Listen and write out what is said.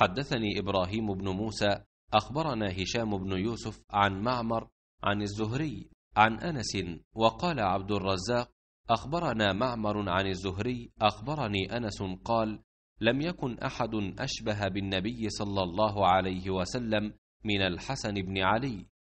حدثني إبراهيم بن موسى أخبرنا هشام بن يوسف عن معمر عن الزهري عن أنس وقال عبد الرزاق أخبرنا معمر عن الزهري أخبرني أنس قال لم يكن أحد أشبه بالنبي صلى الله عليه وسلم من الحسن بن علي